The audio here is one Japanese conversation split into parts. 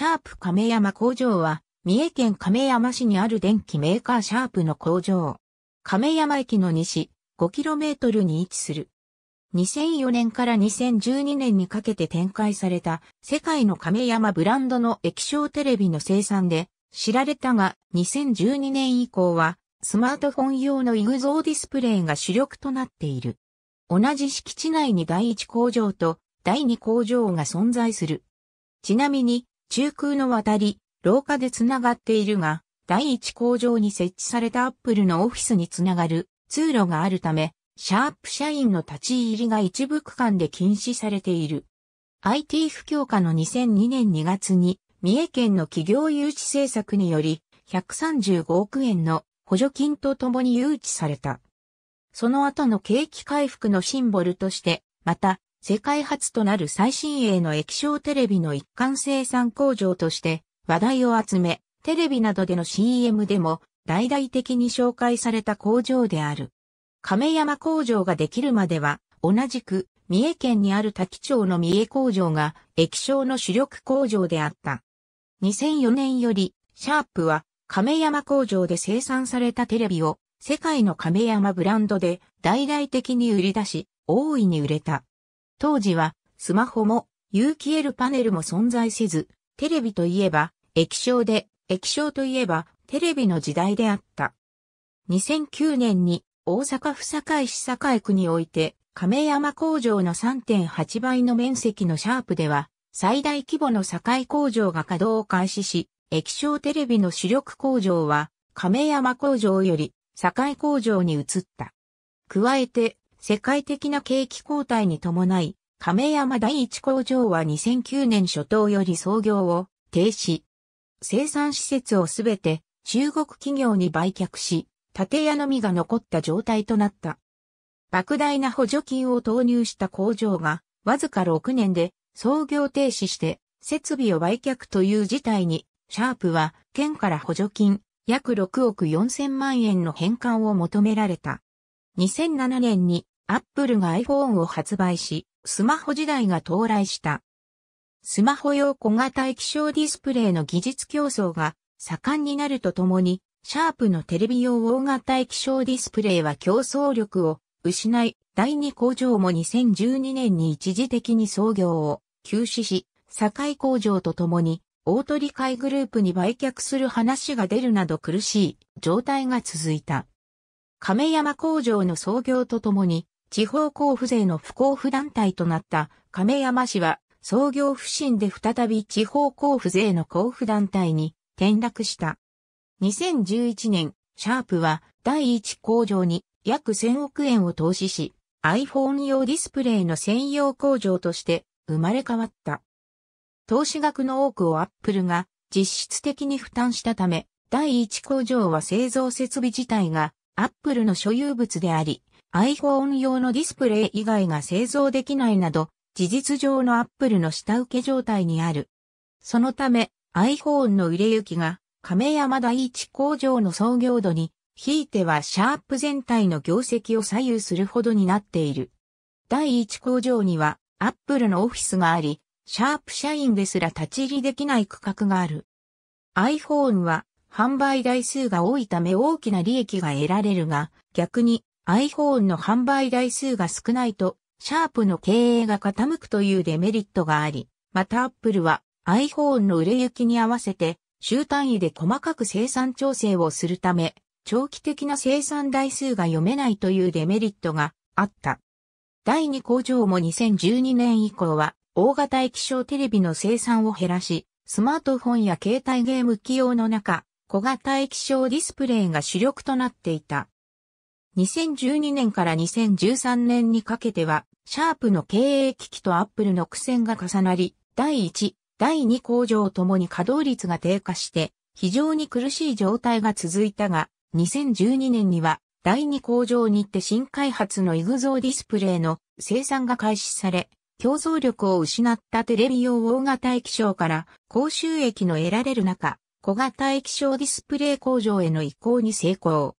シャープ亀山工場は、三重県亀山市にある電気メーカーシャープの工場。亀山駅の西、5km に位置する。2004年から2012年にかけて展開された世界の亀山ブランドの液晶テレビの生産で知られたが2012年以降はスマートフォン用のイグゾーディスプレイが主力となっている。同じ敷地内に第一工場と第二工場が存在する。ちなみに中空の渡り、廊下で繋がっているが、第一工場に設置されたアップルのオフィスにつながる通路があるため、シャープ社員の立ち入りが一部区間で禁止されている。IT 不況下の2002年2月に、三重県の企業誘致政策により、135億円の補助金とともに誘致された。その後の景気回復のシンボルとして、また、世界初となる最新鋭の液晶テレビの一貫生産工場として話題を集め、テレビなどでの CM でも大々的に紹介された工場である。亀山工場ができるまでは、同じく三重県にある滝町の三重工場が液晶の主力工場であった。2004年より、シャープは亀山工場で生産されたテレビを世界の亀山ブランドで大々的に売り出し、大いに売れた。当時はスマホも有機 L パネルも存在せず、テレビといえば液晶で、液晶といえばテレビの時代であった。2009年に大阪府堺市堺区において亀山工場の3.8倍の面積のシャープでは最大規模の堺工場が稼働を開始し、液晶テレビの主力工場は亀山工場より堺工場に移った。加えて世界的な景気交代に伴い、亀山第一工場は2009年初頭より創業を停止。生産施設をすべて中国企業に売却し、建屋のみが残った状態となった。莫大な補助金を投入した工場が、わずか6年で創業停止して、設備を売却という事態に、シャープは県から補助金約6億4000万円の返還を求められた。2007年にアップルが iPhone を発売し、スマホ時代が到来した。スマホ用小型液晶ディスプレイの技術競争が盛んになるとともに、シャープのテレビ用大型液晶ディスプレイは競争力を失い、第二工場も2012年に一時的に創業を休止し、堺工場とともに、大取会グループに売却する話が出るなど苦しい状態が続いた。亀山工場の創業とともに、地方交付税の不交付団体となった亀山市は、創業不振で再び地方交付税の交付団体に転落した。2011年、シャープは第1工場に約1000億円を投資し、iPhone 用ディスプレイの専用工場として生まれ変わった。投資額の多くを Apple が実質的に負担したため、第1工場は製造設備自体がアップルの所有物であり、iPhone 用のディスプレイ以外が製造できないなど、事実上のアップルの下請け状態にある。そのため、iPhone の売れ行きが亀山第一工場の創業度に、ひいてはシャープ全体の業績を左右するほどになっている。第一工場には、アップルのオフィスがあり、シャープ社員ですら立ち入りできない区画がある。iPhone は販売台数が多いため大きな利益が得られるが、逆に iPhone の販売台数が少ないと、シャープの経営が傾くというデメリットがあり、また Apple は iPhone の売れ行きに合わせて、週単位で細かく生産調整をするため、長期的な生産台数が読めないというデメリットがあった。第2工場も2012年以降は、大型液晶テレビの生産を減らし、スマートフォンや携帯ゲーム起用の中、小型液晶ディスプレイが主力となっていた。2012年から2013年にかけては、シャープの経営危機とアップルの苦戦が重なり、第1、第2工場ともに稼働率が低下して、非常に苦しい状態が続いたが、2012年には、第2工場に行って新開発のイグゾーディスプレイの生産が開始され、競争力を失ったテレビ用大型液晶から高収益の得られる中、小型液晶ディスプレイ工場への移行に成功。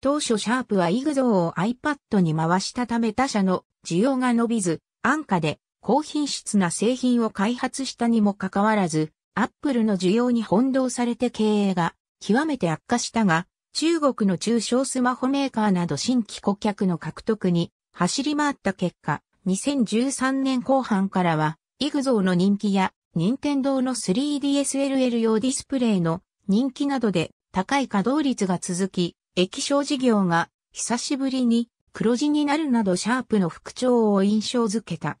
当初シャープはイグゾーを iPad に回したため他社の需要が伸びず、安価で高品質な製品を開発したにもかかわらず、アップルの需要に翻弄されて経営が極めて悪化したが、中国の中小スマホメーカーなど新規顧客の獲得に走り回った結果、2013年後半からは、イグゾーの人気や任天堂の 3DSLL 用ディスプレイの人気などで高い稼働率が続き、液晶事業が久しぶりに黒字になるなどシャープの復調を印象づけた。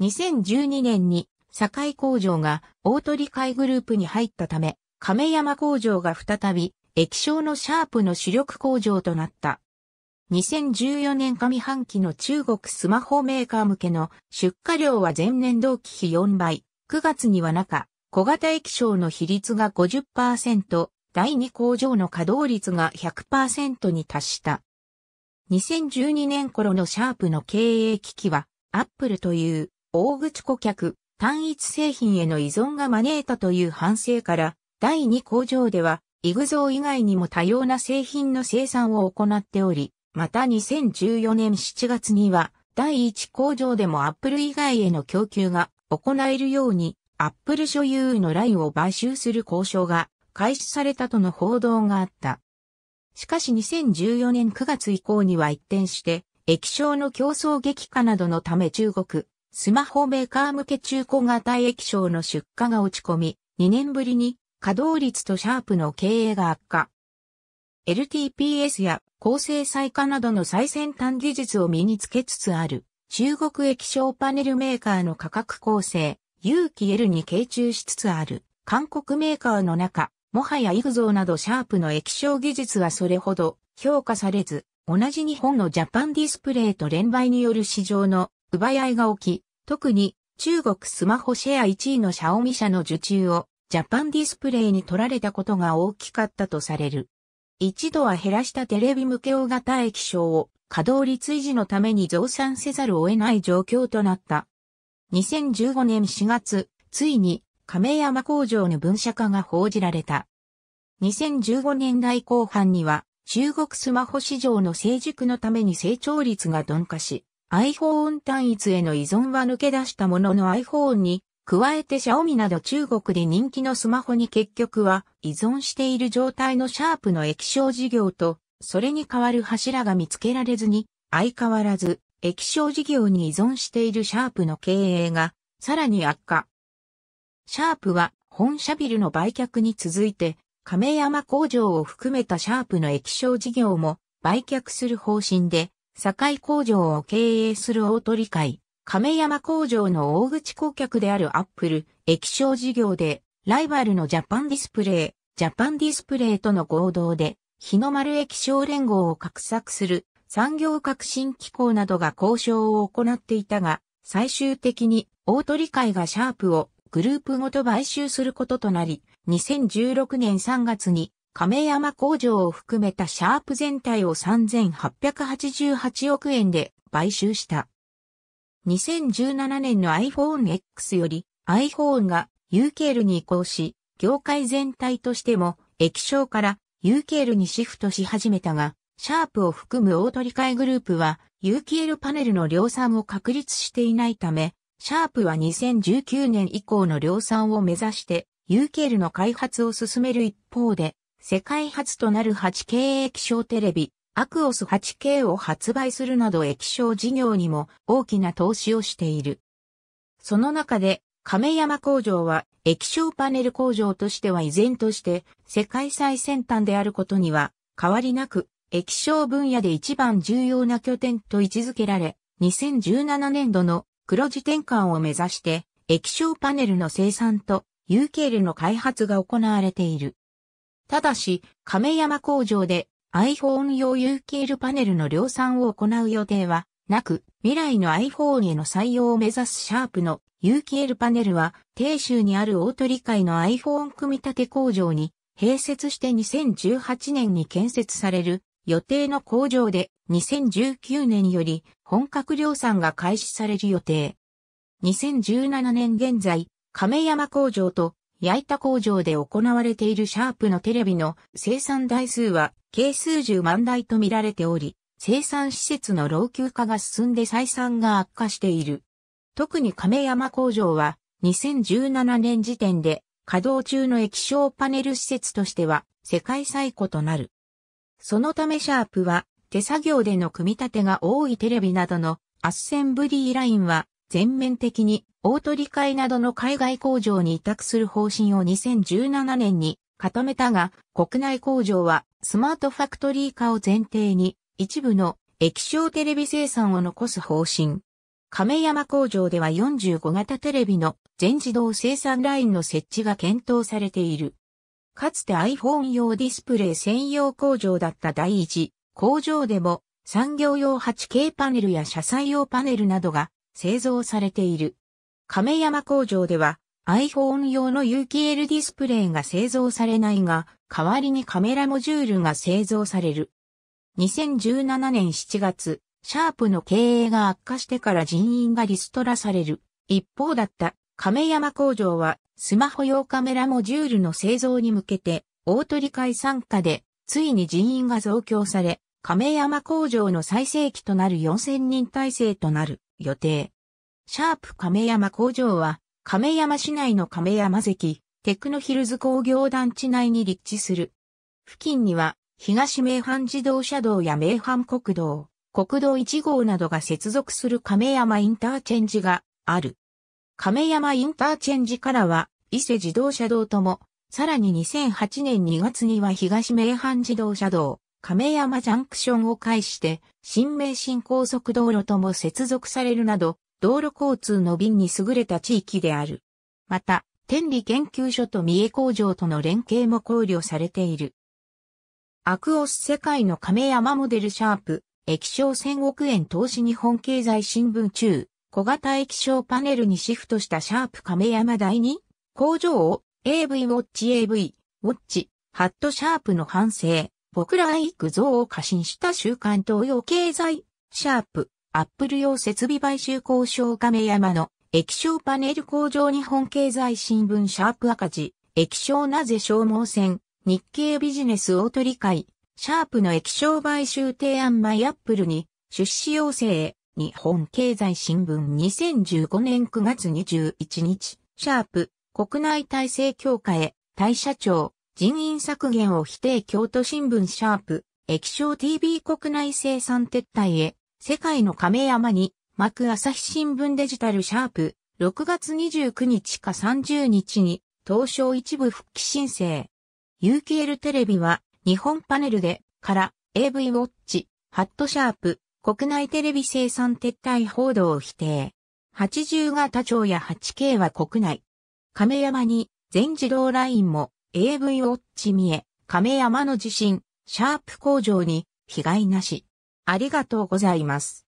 2012年に堺工場が大鳥会グループに入ったため、亀山工場が再び液晶のシャープの主力工場となった。2014年上半期の中国スマホメーカー向けの出荷量は前年同期比4倍、9月には中、小型液晶の比率が50%、第2工場の稼働率が100%に達した。2012年頃のシャープの経営危機は、アップルという大口顧客、単一製品への依存が招いたという反省から、第2工場では、イグゾー以外にも多様な製品の生産を行っており、また2014年7月には、第1工場でもアップル以外への供給が行えるように、アップル所有のラインを買収する交渉が開始されたとの報道があった。しかし2014年9月以降には一転して、液晶の競争激化などのため中国、スマホメーカー向け中古型液晶の出荷が落ち込み、2年ぶりに稼働率とシャープの経営が悪化。LTPS や高精細化などの最先端技術を身につけつつある中国液晶パネルメーカーの価格構成、有機 L に傾注しつつある、韓国メーカーの中、もはやイグゾーなどシャープの液晶技術はそれほど評価されず、同じ日本のジャパンディスプレイと連売による市場の奪い合いが起き、特に中国スマホシェア1位のシャオミ社の受注をジャパンディスプレイに取られたことが大きかったとされる。一度は減らしたテレビ向け大型液晶を稼働率維持のために増産せざるを得ない状況となった。2015年4月、ついに亀山工場の分社化が報じられた。2015年代後半には中国スマホ市場の成熟のために成長率が鈍化し、iPhone 単一への依存は抜け出したものの iPhone に加えて Xiaomi など中国で人気のスマホに結局は依存している状態のシャープの液晶事業とそれに代わる柱が見つけられずに、相変わらず、液晶事業に依存しているシャープの経営が、さらに悪化。シャープは、本社ビルの売却に続いて、亀山工場を含めたシャープの液晶事業も売却する方針で、堺工場を経営する大取会、亀山工場の大口顧客であるアップル、液晶事業で、ライバルのジャパンディスプレイ、ジャパンディスプレイとの合同で、日の丸液晶連合を画策する産業革新機構などが交渉を行っていたが、最終的に大取会がシャープをグループごと買収することとなり、2016年3月に亀山工場を含めたシャープ全体を3888億円で買収した。2017年の iPhone X より iPhone が UKL に移行し、業界全体としても液晶から UKL にシフトし始めたが、シャープを含む大取り替えグループは UKL パネルの量産を確立していないため、シャープは2019年以降の量産を目指して UKL の開発を進める一方で、世界初となる 8K 液晶テレビ、アクオス 8K を発売するなど液晶事業にも大きな投資をしている。その中で亀山工場は液晶パネル工場としては依然として世界最先端であることには変わりなく液晶分野で一番重要な拠点と位置づけられ2017年度の黒字転換を目指して液晶パネルの生産と UKL の開発が行われている。ただし、亀山工場で iPhone 用 UKL パネルの量産を行う予定はなく、未来の iPhone への採用を目指すシャープの有機 L パネルは、定州にある大鳥会の iPhone 組み立て工場に併設して2018年に建設される予定の工場で2019年より本格量産が開始される予定。2017年現在、亀山工場と焼いた工場で行われているシャープのテレビの生産台数は計数十万台と見られており、生産施設の老朽化が進んで採算が悪化している。特に亀山工場は2017年時点で稼働中の液晶パネル施設としては世界最古となる。そのためシャープは手作業での組み立てが多いテレビなどのアッセンブリーラインは全面的に大取り替えなどの海外工場に委託する方針を2017年に固めたが国内工場はスマートファクトリー化を前提に一部の液晶テレビ生産を残す方針。亀山工場では45型テレビの全自動生産ラインの設置が検討されている。かつて iPhone 用ディスプレイ専用工場だった第一工場でも産業用 8K パネルや車載用パネルなどが製造されている。亀山工場では iPhone 用の有機 L ディスプレイが製造されないが、代わりにカメラモジュールが製造される。2017年7月、シャープの経営が悪化してから人員がリストラされる。一方だった亀山工場はスマホ用カメラモジュールの製造に向けて大取り会参加でついに人員が増強され亀山工場の最盛期となる4000人体制となる予定。シャープ亀山工場は亀山市内の亀山関テクノヒルズ工業団地内に立地する。付近には東名阪自動車道や名阪国道、国道1号などが接続する亀山インターチェンジがある。亀山インターチェンジからは、伊勢自動車道とも、さらに2008年2月には東名阪自動車道、亀山ジャンクションを介して、新名神高速道路とも接続されるなど、道路交通の便に優れた地域である。また、天理研究所と三重工場との連携も考慮されている。アクオス世界の亀山モデルシャープ、液晶1000億円投資日本経済新聞中、小型液晶パネルにシフトしたシャープ亀山第2工場を AV ウォッチ AV ウォッチハットシャープの反省僕らへ行く像を過信した週刊東洋経済シャープアップル用設備買収交渉亀山の液晶パネル工場日本経済新聞シャープ赤字液晶なぜ消耗戦日経ビジネス大取り会、シャープの液晶買収提案マイアップルに出資要請、日本経済新聞2015年9月21日、シャープ、国内体制強化へ、大社長、人員削減を否定京都新聞シャープ、液晶 TV 国内生産撤退へ、世界の亀山に、幕朝日新聞デジタルシャープ、6月29日か30日に、東証一部復帰申請。UKL テレビは日本パネルでから AV ウォッチ、ハットシャープ、国内テレビ生産撤退報道を否定。80型町や 8K は国内。亀山に全自動ラインも AV ウォッチ見え、亀山の地震、シャープ工場に被害なし。ありがとうございます。